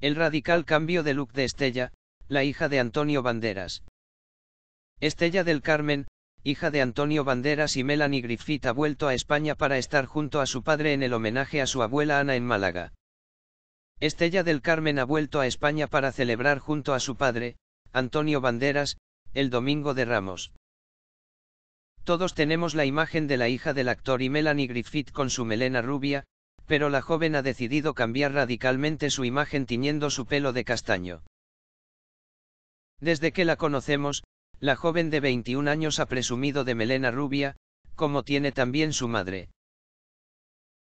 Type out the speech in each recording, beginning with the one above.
El radical cambio de look de Estella, la hija de Antonio Banderas. Estella del Carmen, hija de Antonio Banderas y Melanie Griffith ha vuelto a España para estar junto a su padre en el homenaje a su abuela Ana en Málaga. Estella del Carmen ha vuelto a España para celebrar junto a su padre, Antonio Banderas, el Domingo de Ramos. Todos tenemos la imagen de la hija del actor y Melanie Griffith con su melena rubia, pero la joven ha decidido cambiar radicalmente su imagen tiñendo su pelo de castaño. Desde que la conocemos, la joven de 21 años ha presumido de melena rubia, como tiene también su madre.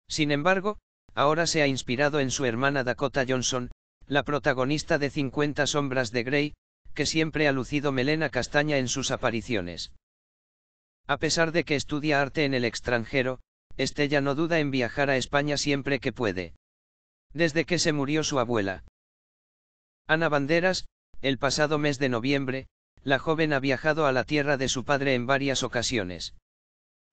Sin embargo, ahora se ha inspirado en su hermana Dakota Johnson, la protagonista de 50 sombras de Grey, que siempre ha lucido melena castaña en sus apariciones. A pesar de que estudia arte en el extranjero, Estella no duda en viajar a España siempre que puede. Desde que se murió su abuela. Ana Banderas, el pasado mes de noviembre, la joven ha viajado a la tierra de su padre en varias ocasiones.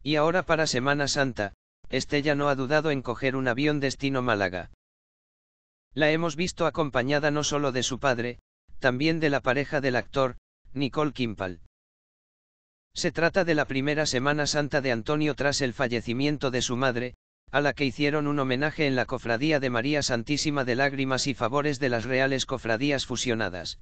Y ahora para Semana Santa, Estella no ha dudado en coger un avión destino Málaga. La hemos visto acompañada no solo de su padre, también de la pareja del actor, Nicole Kimpal. Se trata de la primera Semana Santa de Antonio tras el fallecimiento de su madre, a la que hicieron un homenaje en la Cofradía de María Santísima de Lágrimas y Favores de las Reales Cofradías Fusionadas.